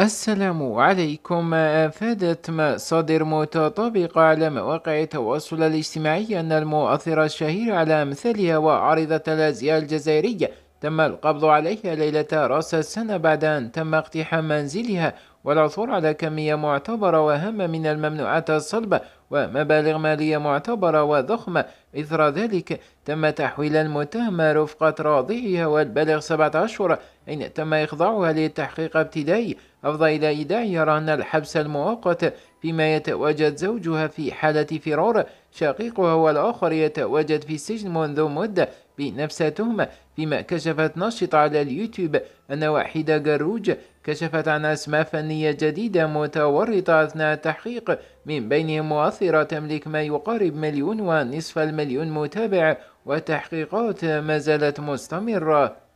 السلام عليكم أفادت مصادر متطابقة على مواقع التواصل الاجتماعي أن المؤثرة الشهيرة على أمثالها وعارضة الأزياء الجزائرية تم القبض عليها ليلة رأس السنة بعد أن تم اقتحام منزلها والعثور على كمية معتبرة وهامة من الممنوعات الصلبة ومبالغ مالية معتبرة وضخمة إثر ذلك تم تحويل المتهمة رفقة راضيها والبالغ سبعة أشهر حين تم إخضاعها للتحقيق ابتدائي أفضى إلى إيداعها رهن الحبس المؤقت فيما يتواجد زوجها في حالة فرار شقيقها والآخر يتواجد في السجن منذ مدة بنفس التهمة فيما كشفت ناشطة على اليوتيوب أن واحدة جروج كشفت عن أسماء فنية جديدة متورطة أثناء التحقيق من بينهم مؤثرة تملك ما يقارب مليون ونصف المليون متابع وتحقيقات ما زالت مستمرة